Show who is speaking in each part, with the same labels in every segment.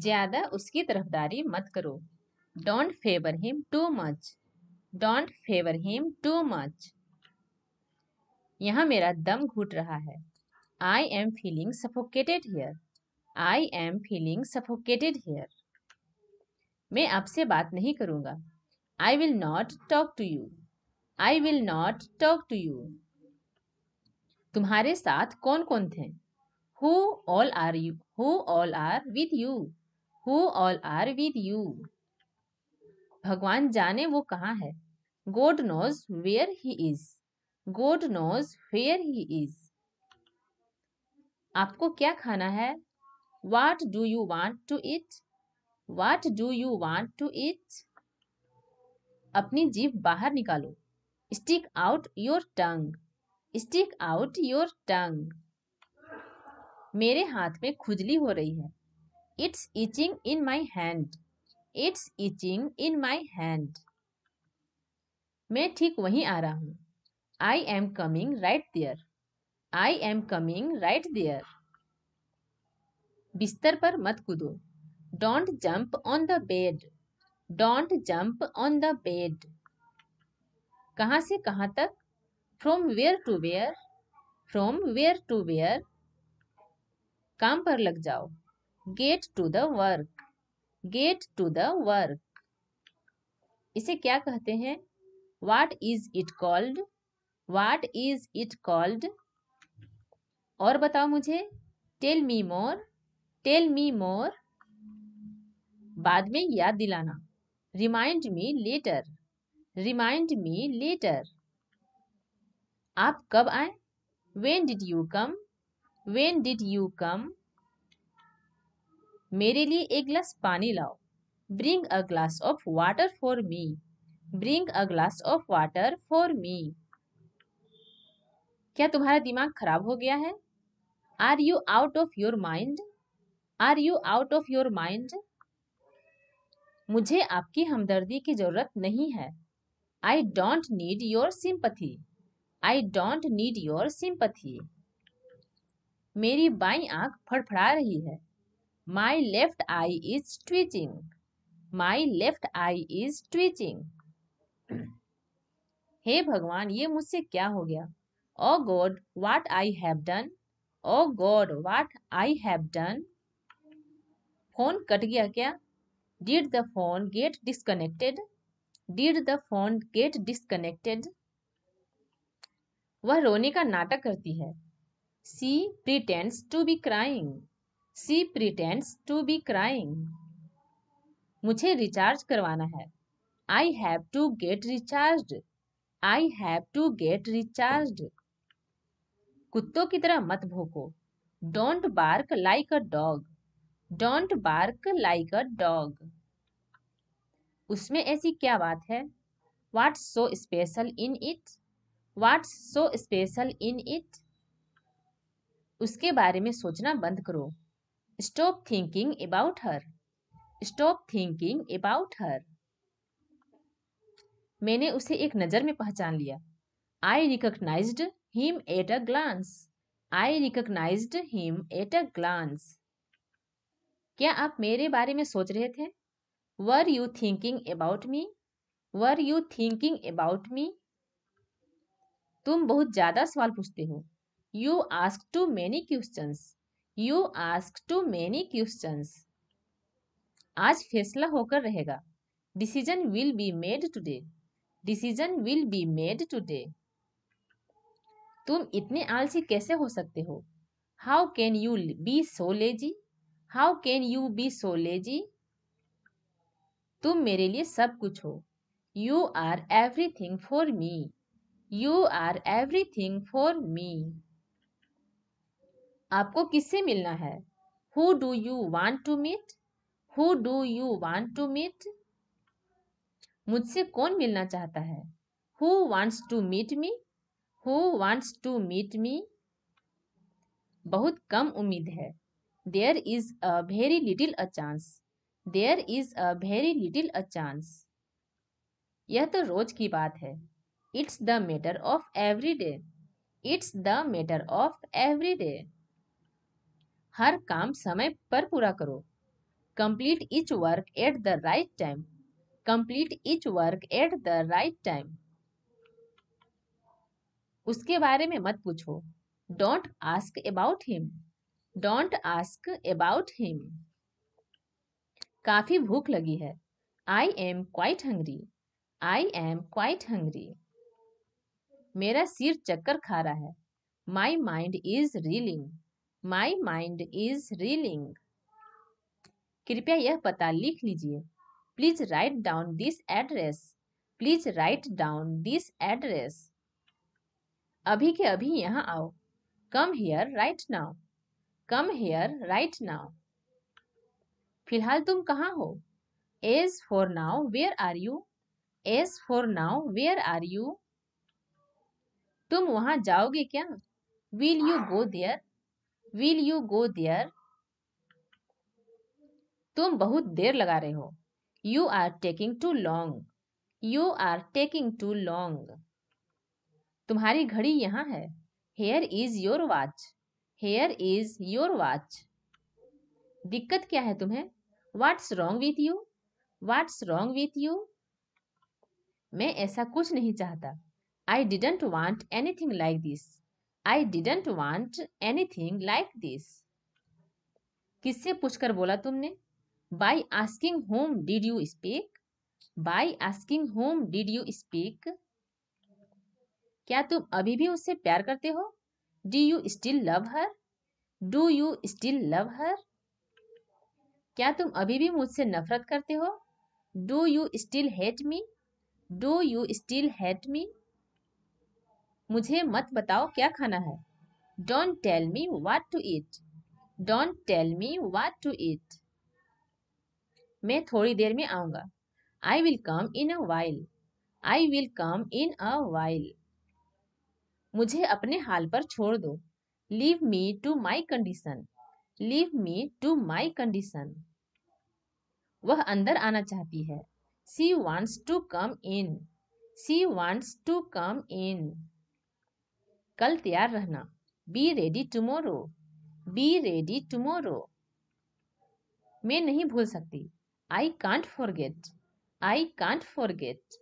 Speaker 1: ज़्यादा उसकी तरफदारी मत करो don't favour him too much don't favour him too much यहाँ मेरा दम घुट रहा है I am feeling suffocated here I am feeling suffocated here मैं आपसे बात नहीं करूँगा I will not talk to you I will not talk to you तुम्हारे साथ कौन कौन थे who all are you who all are with you who all are with you भगवान जाने वो कहाँ है God knows where he is God knows where he is आपको क्या खाना है what do you want to eat what do you want to eat अपनी जीभ बाहर निकालो stick out your tongue stick out your tongue मेरे हाथ में खुजली हो रही है it's itching in my hand it's itching in my hand मैं ठीक वहीं आ रहा हूँ I am coming right there I am coming right there बिस्तर पर मत कूदो don't jump on the bed don't jump on the bed कहाँ से कहाँ तक from where to where from where to where काम पर लग जाओ get to the work get to the work इसे क्या कहते हैं what is it called what is it called और बताओ मुझे टेल मी मोर टेल मी मोर बाद में याद दिलाना remind me later remind me later आप कब आए when did you come when did you come मेरे लिए एक ग्लास पानी लाओ bring a glass of water for me bring a glass of water for me क्या तुम्हारा दिमाग खराब हो गया है are you out of your mind are you out of your mind मुझे आपकी हमदर्दी की जरूरत नहीं है I don't need your sympathy I don't need your sympathy मेरी बाई आंख फड़फड़ा रही है My left eye is twitching. My left eye is twitching. हे भगवान ये मुझसे क्या हो गया oh God what I have done oh God what I have done phone cut गया क्या did the phone get disconnected did the phone get disconnected वह रोने का नाटक करती है she pretends to be crying she pretends to be crying मुझे recharge करवाना है I have to get recharge I have to get recharge कुत्तों की तरह मत भोको don't bark like a dog don't bark like a dog उसमें ऐसी क्या बात है what's so special in it what's so special in it उसके बारे में सोचना बंद करो Stop thinking about her. Stop thinking about her. मैंने उसे एक नज़र में पहचान लिया I recognised him at a glance I recognised him at a glance क्या आप मेरे बारे में सोच रहे थे were you thinking about me were you thinking about me तुम बहुत ज़्यादा सवाल पूछते हो you ask too many questions you ask too many question आज फैसला होकर रहेगा decision will be made today decision will be made today तुम इतने आलसी कैसे हो सकते हो how can you be so lazy how can you be so lazy तुम मेरे लिए सब कुछ हो you are everything for me you are everything for me आपको किससे मिलना है who do you want to meet who do you want to meet मुझसे कौन मिलना चाहता है who wants to meet me who wants to meet me बहुत कम उम्मीद है there is a very little a chance there is a very little a chance यह तो रोज की बात है it's the matter of every day it's the matter of every day हर काम समय पर पूरा करो complete each work at the right time complete each work at the right time उसके बारे में मत पूछो don't ask about him don't ask about him काफी भूख लगी है I am quite hungry I am quite hungry मेरा सिर चक्कर खा रहा है my mind is reeling my mind is reeling कृपया यह पता लिख लीजिए please write down this address please write down this address अभी के अभी यहाँ आओ come here right now come here right now फिलहाल तुम कहाँ हो as for now where are you as for now where are you तुम वहां जाओगे क्या will you go there will you go there तुम बहुत देर लगा रहे हो you are taking too long you are taking too long तुम्हारी घड़ी यहाँ है here is your watch here is your watch दिक्कत क्या है तुम्हें what's wrong with you what's wrong with you मैं ऐसा कुछ नहीं चाहता I didn't want anything like this I didn't want anything like this किससे पूछकर बोला तुमने by asking whom did you speak by asking whom did you speak क्या तुम अभी भी उससे प्यार करते हो do you still love her do you still love her क्या तुम अभी भी मुझसे नफरत करते हो do you still hate me do you still hate me मुझे मत बताओ क्या खाना है don't tell me what to eat don't tell me what to eat मैं थोड़ी देर में आऊंगा I will come in a while I will come in a while मुझे अपने हाल पर छोड़ दो leave me to my condition leave me to my condition वह अंदर आना चाहती है she wants to come in she wants to come in कल तैयार रहना be ready tomorrow be ready tomorrow मैं नहीं भूल सकती I can't forget I can't forget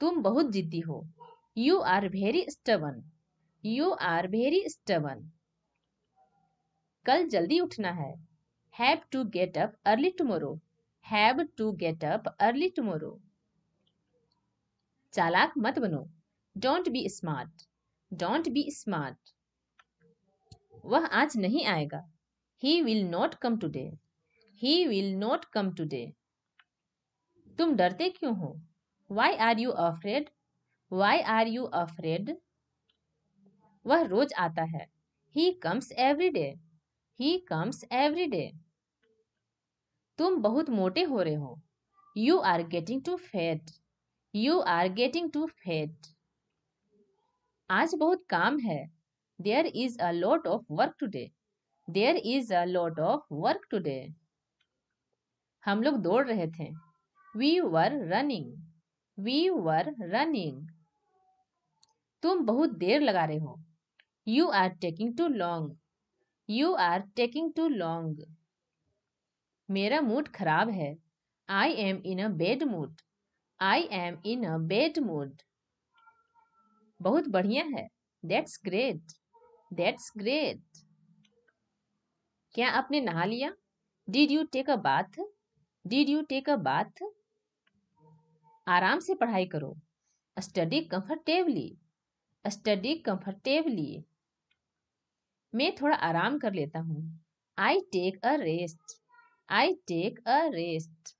Speaker 1: तुम बहुत जिद्दी हो you are very stubborn you are very stubborn कल जल्दी उठना है have to get up early tomorrow have to get up early tomorrow चालाक मत बनो don't be smart don't be smart वह आज नहीं आएगा he will not come today he will not come today तुम डरते क्यों हो why are you afraid why are you afraid वह रोज आता है he comes every day he comes every day तुम बहुत मोटे हो रहे हो you are getting too fat you are getting too fat आज बहुत काम है there is a lot of work today there is a lot of work today हम लोग दौड़ रहे थे we were running we were running तुम बहुत देर लगा रहे हो you are taking too long you are taking too long मेरा मूड खराब है I am in a bad mood I am in a bad mood बहुत बढ़िया है दैट्स ग्रेट दैट्स ग्रेट क्या आपने नहा लिया did you take a bath did you take a bath आराम से पढ़ाई करो स्टडी कंफर्टेबली स्टडी कंफर्टेबली मैं थोड़ा आराम कर लेता हूँ I take a rest I take a rest